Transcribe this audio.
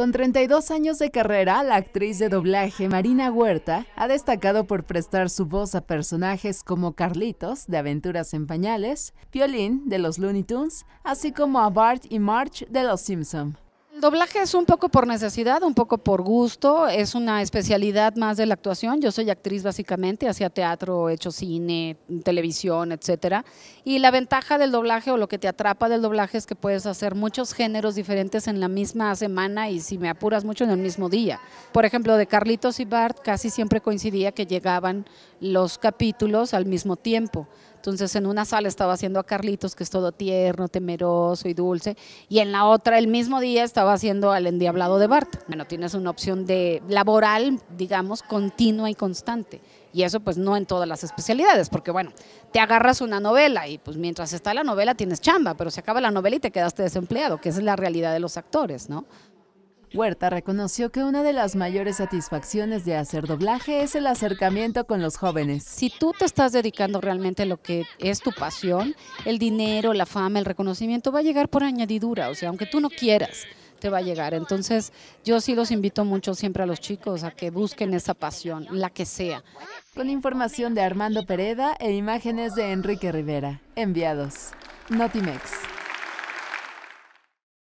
Con 32 años de carrera, la actriz de doblaje Marina Huerta ha destacado por prestar su voz a personajes como Carlitos, de Aventuras en Pañales, Piolín, de los Looney Tunes, así como a Bart y March, de los Simpson. El doblaje es un poco por necesidad, un poco por gusto, es una especialidad más de la actuación. Yo soy actriz básicamente, hacía teatro, he hecho cine, televisión, etcétera. Y la ventaja del doblaje o lo que te atrapa del doblaje es que puedes hacer muchos géneros diferentes en la misma semana y si me apuras mucho en el mismo día. Por ejemplo, de Carlitos y Bart casi siempre coincidía que llegaban los capítulos al mismo tiempo. Entonces en una sala estaba haciendo a Carlitos, que es todo tierno, temeroso y dulce, y en la otra el mismo día estaba haciendo al endiablado de Bart. Bueno, tienes una opción de laboral, digamos, continua y constante. Y eso pues no en todas las especialidades, porque bueno, te agarras una novela y pues mientras está la novela tienes chamba, pero se acaba la novela y te quedaste desempleado, que es la realidad de los actores, ¿no? Huerta reconoció que una de las mayores satisfacciones de hacer doblaje es el acercamiento con los jóvenes. Si tú te estás dedicando realmente a lo que es tu pasión, el dinero, la fama, el reconocimiento va a llegar por añadidura, o sea, aunque tú no quieras te va a llegar. Entonces, yo sí los invito mucho siempre a los chicos a que busquen esa pasión, la que sea. Con información de Armando Pereda e imágenes de Enrique Rivera. Enviados. Notimex.